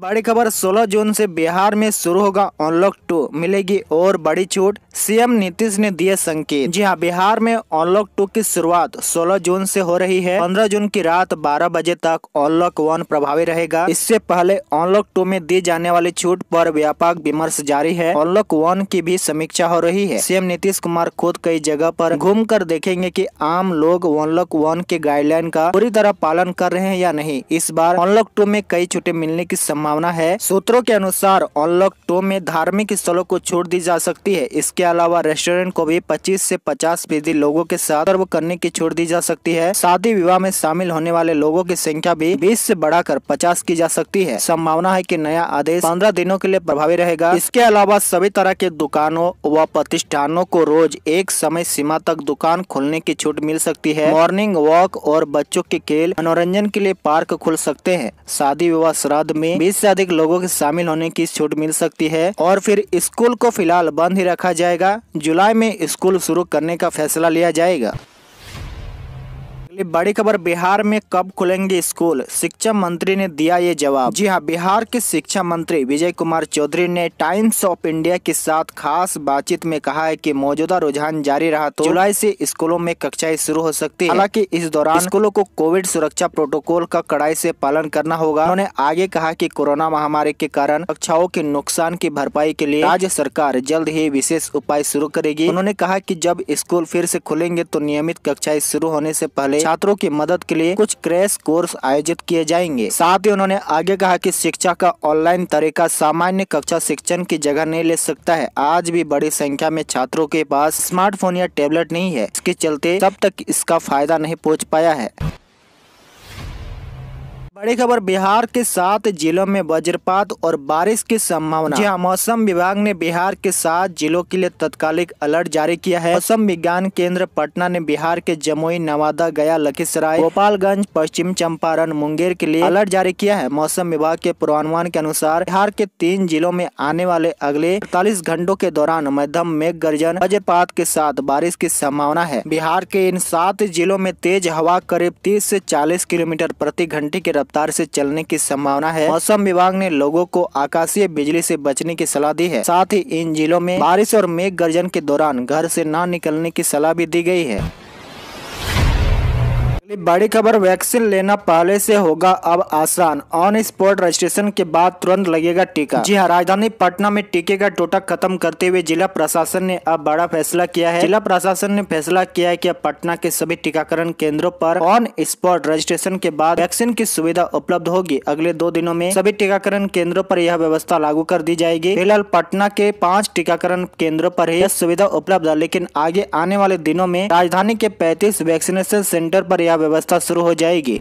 बड़ी खबर 16 जून से बिहार में शुरू होगा अनलॉक टू मिलेगी और बड़ी छूट सीएम नीतीश ने दिए संकेत जी हाँ बिहार में अनलॉक टू की शुरुआत 16 जून से हो रही है 15 जून की रात 12 बजे तक अनलॉक वन प्रभावी रहेगा इससे पहले अनलॉक टू में दी जाने वाली छूट पर व्यापक विमर्श जारी है अनलॉक वन की भी समीक्षा हो रही है सीएम नीतीश कुमार खुद कई जगह आरोप घूम देखेंगे की आम लोग अनलॉक वन के गाइडलाइन का पूरी तरह पालन कर रहे हैं या नहीं इस बार अनलॉक टू में कई छूटे मिलने की सम्भावना संभावना है सूत्रों के अनुसार अनलॉक टू में धार्मिक स्थलों को छूट दी जा सकती है इसके अलावा रेस्टोरेंट को भी पच्चीस ऐसी पचास फीसदी लोगों के साथ सर्व करने की छूट दी जा सकती है शादी विवाह में शामिल होने वाले लोगों की संख्या भी बीस ऐसी बढ़ाकर पचास की जा सकती है संभावना है की नया आदेश पंद्रह दिनों के लिए प्रभावी रहेगा इसके अलावा सभी तरह के दुकानों व प्रतिष्ठानों को रोज एक समय सीमा तक दुकान खोलने की छूट मिल सकती है मॉर्निंग वॉक और बच्चों के खेल मनोरंजन के लिए पार्क खुल सकते हैं शादी विवाह श्राद्ध में से अधिक लोगों के शामिल होने की छूट मिल सकती है और फिर स्कूल को फिलहाल बंद ही रखा जाएगा जुलाई में स्कूल शुरू करने का फैसला लिया जाएगा अगली बड़ी खबर बिहार में कब खुलेंगे स्कूल शिक्षा मंत्री ने दिया ये जवाब जी हाँ बिहार के शिक्षा मंत्री विजय कुमार चौधरी ने टाइम्स ऑफ इंडिया के साथ खास बातचीत में कहा है कि मौजूदा रुझान जारी रहा तो जुलाई से स्कूलों में कक्षाएं शुरू हो सकती है हालांकि इस दौरान स्कूलों को कोविड सुरक्षा प्रोटोकॉल का कड़ाई ऐसी पालन करना होगा उन्होंने आगे कहा की कोरोना महामारी के कारण कक्षाओं के नुकसान की भरपाई के लिए राज्य सरकार जल्द ही विशेष उपाय शुरू करेगी उन्होंने कहा की जब स्कूल फिर ऐसी खुलेंगे तो नियमित कक्षाएं शुरू होने ऐसी पहले छात्रों की मदद के लिए कुछ क्रैश कोर्स आयोजित किए जाएंगे साथ ही उन्होंने आगे कहा की शिक्षा का ऑनलाइन तरीका सामान्य कक्षा शिक्षण की जगह नहीं ले सकता है आज भी बड़ी संख्या में छात्रों के पास स्मार्टफोन या टेबलेट नहीं है इसके चलते तब तक इसका फायदा नहीं पहुँच पाया है बड़ी खबर बिहार के सात जिलों में वज्रपात और बारिश की संभावना जहाँ मौसम विभाग ने बिहार के सात जिलों के लिए तत्कालिक अलर्ट जारी किया है मौसम विज्ञान केंद्र पटना ने बिहार के जमुई नवादा गया लखीसराय गोपालगंज पश्चिम चंपारण मुंगेर के लिए अलर्ट जारी किया है मौसम विभाग के पूर्वानुमान के अनुसार बिहार के तीन जिलों में आने वाले अगले अड़तालीस घंटों के दौरान मध्यम मेघ गर्जन वज्रपात के साथ बारिश की संभावना है बिहार के इन सात जिलों में तेज हवा करीब तीस ऐसी चालीस किलोमीटर प्रति घंटे के रफ्तार से चलने की संभावना है मौसम विभाग ने लोगों को आकाशीय बिजली से बचने की सलाह दी है साथ ही इन जिलों में बारिश और मेघ गर्जन के दौरान घर से ना निकलने की सलाह भी दी गई है अगली बड़ी खबर वैक्सीन लेना पहले से होगा अब आसान ऑन स्पॉट रजिस्ट्रेशन के बाद तुरंत लगेगा टीका जी हाँ राजधानी पटना में टीके का टोटा खत्म करते हुए जिला प्रशासन ने अब बड़ा फैसला किया है जिला प्रशासन ने फैसला किया है कि अब पटना के सभी टीकाकरण केंद्रों पर ऑन स्पॉट रजिस्ट्रेशन के बाद वैक्सीन की सुविधा उपलब्ध होगी अगले दो दिनों में सभी टीकाकरण केंद्रों पर यह व्यवस्था लागू कर दी जाएगी फिलहाल पटना के पाँच टीकाकरण केंद्रों पर यह सुविधा उपलब्ध है लेकिन आगे आने वाले दिनों में राजधानी के पैंतीस वैक्सीनेशन सेंटर आरोप यह व्यवस्था शुरू हो जाएगी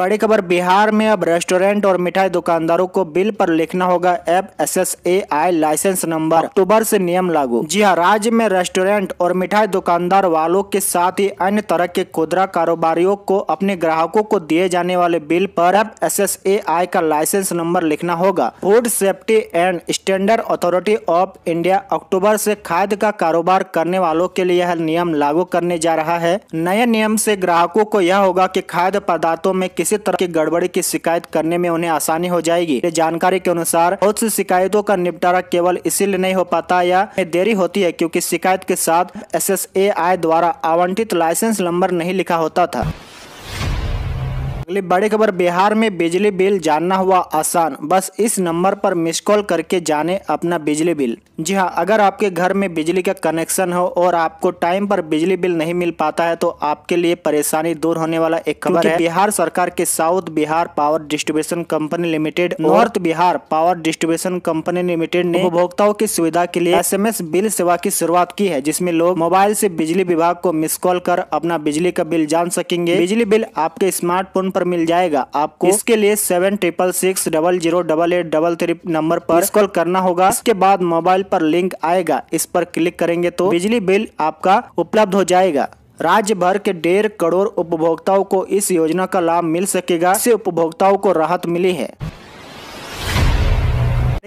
बड़ी खबर बिहार में अब रेस्टोरेंट और मिठाई दुकानदारों को बिल पर लिखना होगा F S S A I licence number अक्टूबर से नियम लागू जी हाँ राज्य में रेस्टोरेंट और मिठाई दुकानदार वालों के साथ ही अन्य तरह के खुदरा कारोबारियों को अपने ग्राहकों को दिए जाने वाले बिल पर F S S A I का लाइसेंस नंबर लिखना होगा food safety and standard authority of India अक्टूबर से खाद्य का कारोबार करने वालों के लिए यह नियम लागू करने जा रहा है नए नियम से ग्राहकों को यह होगा कि खाद्य पदार्थों में किसी किसी तरह की गड़बड़ी की शिकायत करने में उन्हें आसानी हो जाएगी जानकारी के अनुसार बहुत सी शिकायतों का निपटारा केवल इसीलिए नहीं हो पाता या देरी होती है क्योंकि शिकायत के साथ एस द्वारा आवंटित लाइसेंस नंबर नहीं लिखा होता था अगली बड़ी खबर बिहार में बिजली बिल जानना हुआ आसान बस इस नंबर पर मिस कॉल करके जाने अपना बिजली बिल जी हाँ अगर आपके घर में बिजली का कनेक्शन हो और आपको टाइम पर बिजली बिल नहीं मिल पाता है तो आपके लिए परेशानी दूर होने वाला एक खबर है बिहार सरकार के south Bihar power distribution company limited north Bihar power distribution company limited ने उपभोक्ताओं की सुविधा के लिए एस बिल सेवा की शुरुआत की है जिसमे लोग मोबाइल ऐसी बिजली विभाग को मिस कॉल कर अपना बिजली का बिल जान सकेंगे बिजली बिल आपके स्मार्टफोन आरोप पर मिल जाएगा आपको इसके लिए seven triple six double zero double eight double three number पर कॉल करना होगा इसके बाद मोबाइल पर लिंक आएगा इस पर क्लिक करेंगे तो बिजली बिल आपका उपलब्ध हो जाएगा राज्य भर के डेढ़ करोड़ उपभोक्ताओं को इस योजना का लाभ मिल सकेगा इससे उपभोक्ताओं को राहत मिली है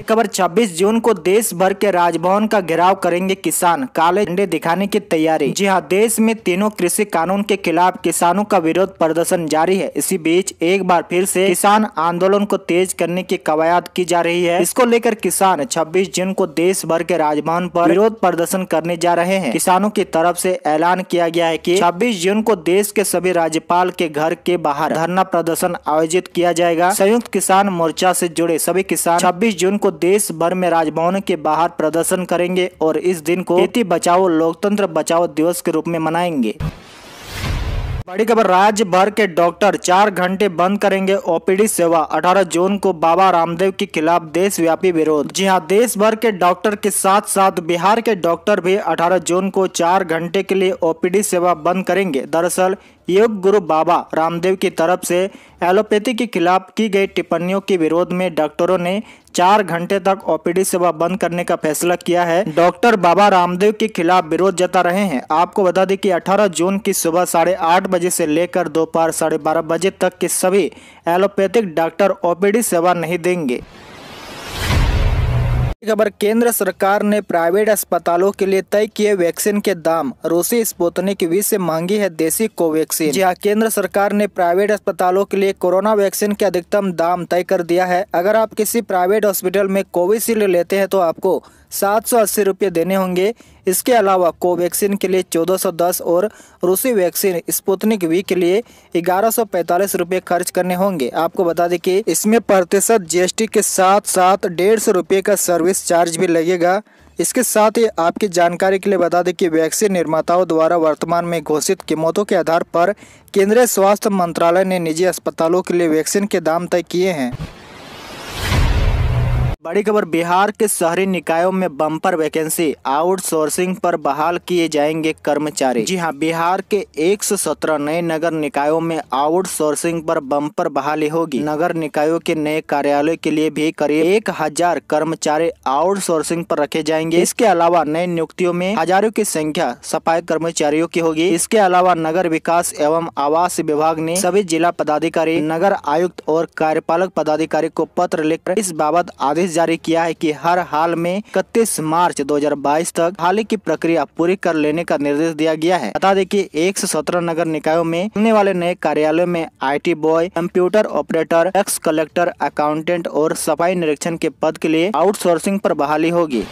खबर 26 जून को देश भर के राजभवन का घेराव करेंगे किसान काले झंडे दिखाने की तैयारी जी हां देश में तीनों कृषि कानून के खिलाफ किसानों का विरोध प्रदर्शन जारी है इसी बीच एक बार फिर से किसान आंदोलन को तेज करने की कवायद की जा रही है इसको लेकर किसान छब्बीस जून को देश भर के राजभवन आरोप विरोध प्रदर्शन करने जा रहे हैं किसानों की तरफ ऐसी ऐलान किया गया है की छब्बीस जून को देश के सभी राज्यपाल के घर के बाहर धरना प्रदर्शन आयोजित किया जाएगा संयुक्त किसान मोर्चा ऐसी जुड़े सभी किसान छब्बीस जून को देश भर में राजभवन के बाहर प्रदर्शन करेंगे और इस दिन को खेती बचाओ लोकतंत्र बचाओ दिवस के रूप में मनाएंगे बड़ी खबर राज्य भर के डॉक्टर चार घंटे बंद करेंगे ओपीडी सेवा 18 जून को बाबा रामदेव के खिलाफ देशव्यापी विरोध जी हां देश भर के डॉक्टर के साथ साथ बिहार के डॉक्टर भी 18 जून को चार घंटे के लिए ओपीडी सेवा बंद करेंगे दरअसल योग गुरु बाबा रामदेव की तरफ से एलोपैथी के खिलाफ की गई टिप्पणियों के विरोध में डॉक्टरों ने चार घंटे तक ओपीडी सेवा बंद करने का फैसला किया है डॉक्टर बाबा रामदेव के खिलाफ विरोध जता रहे हैं आपको बता दें कि 18 जून की सुबह साढ़े आठ बजे से लेकर दोपहर साढ़े बारह बजे तक के सभी एलोपैथिक डॉक्टर ओपीडी सेवा नहीं देंगे खबर केंद्र सरकार ने प्राइवेट अस्पतालों के लिए तय किए वैक्सीन के दाम रूसी स्पुतनिक वी से मांगी है देसी कोवैक्सीन जहाँ केंद्र सरकार ने प्राइवेट अस्पतालों के लिए कोरोना वैक्सीन के अधिकतम दाम तय कर दिया है अगर आप किसी प्राइवेट हॉस्पिटल में कोविशील्ड लेते हैं तो आपको सात सौ अस्सी रुपये देने होंगे इसके अलावा कोवैक्सीन के लिए चौदह सौ दस और रूसी वैक्सीन स्पुतनिक वी के लिए ग्यारह सौ पैंतालीस रुपये खर्च करने होंगे आपको बता दें कि इसमें प्रतिशत जीएसटी के साथ साथ डेढ़ सौ रुपये का सर्विस चार्ज भी लगेगा इसके साथ ही आपकी जानकारी के लिए बता दें कि वैक्सीन निर्माताओं द्वारा वर्तमान में घोषित कीमतों के आधार पर केंद्रीय स्वास्थ्य मंत्रालय ने निजी अस्पतालों के लिए वैक्सीन के दाम तय किए हैं बड़ी खबर बिहार के शहरी निकायों में बम्पर वैकेंसी आउटसोर्सिंग पर बहाल किए जाएंगे कर्मचारी जी हां बिहार के 117 नए नगर निकायों में आउटसोर्सिंग पर बम्पर बहाली होगी नगर निकायों के नए कार्यालय के लिए भी करीब एक हजार कर्मचारी आउटसोर्सिंग पर रखे जाएंगे इसके अलावा नए नियुक्तियों में हजारों की संख्या सफाई कर्मचारियों की होगी इसके अलावा नगर विकास एवं आवास विभाग ने सभी जिला पदाधिकारी नगर आयुक्त और कार्यपालक पदाधिकारी को पत्र लिखकर इस बाबत आदेश जारी किया है कि हर हाल में इकतीस मार्च 2022 तक हाल की प्रक्रिया पूरी कर लेने का निर्देश दिया गया है बता दें की एक नगर निकायों में होने वाले नए कार्यालयों में आई बॉय कंप्यूटर ऑपरेटर एक्स कलेक्टर अकाउंटेंट और सफाई निरीक्षण के पद के लिए आउटसोर्सिंग आरोप बहाली होगी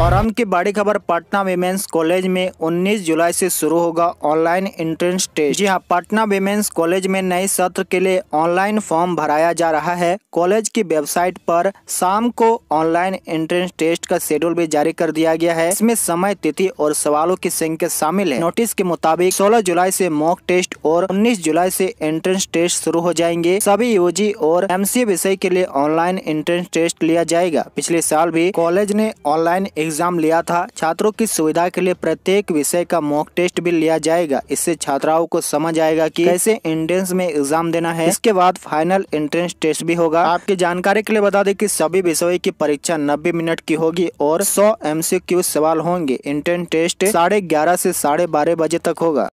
और अंत की बड़ी खबर पटना वेमेंस कॉलेज में 19 जुलाई से शुरू होगा ऑनलाइन एंट्रेंस टेस्ट जी हाँ पटना वेमेंस कॉलेज में नए सत्र के लिए ऑनलाइन फॉर्म भराया जा रहा है कॉलेज की वेबसाइट पर शाम को ऑनलाइन एंट्रेंस टेस्ट का शेड्यूल भी जारी कर दिया गया है इसमें समय तिथि और सवालों की संख्या शामिल है नोटिस के मुताबिक सोलह जुलाई ऐसी मॉक टेस्ट और उन्नीस जुलाई ऐसी एंट्रेंस टेस्ट शुरू हो जाएंगे सभी यूजी और एम विषय के लिए ऑनलाइन एंट्रेंस टेस्ट लिया जाएगा पिछले साल भी कॉलेज ने ऑनलाइन एग्जाम लिया था छात्रों की सुविधा के लिए प्रत्येक विषय का मॉक टेस्ट भी लिया जाएगा इससे छात्राओं को समझ आएगा कि कैसे इंट्रेंस में एग्जाम देना है इसके बाद फाइनल एंट्रेंस टेस्ट भी होगा आपकी जानकारी के लिए बता दें कि सभी विषयों की परीक्षा नब्बे मिनट की होगी और सौ एमसीक्यू सवाल होंगे इंट्रेंस टेस्ट साढ़े ग्यारह ऐसी साढ़े बारह बजे तक होगा